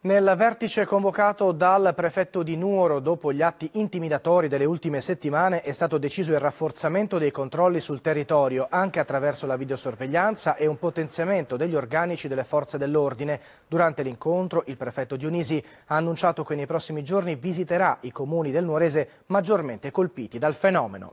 Nel vertice convocato dal prefetto di Nuoro dopo gli atti intimidatori delle ultime settimane è stato deciso il rafforzamento dei controlli sul territorio anche attraverso la videosorveglianza e un potenziamento degli organici delle forze dell'ordine. Durante l'incontro il prefetto Dionisi ha annunciato che nei prossimi giorni visiterà i comuni del Nuorese maggiormente colpiti dal fenomeno.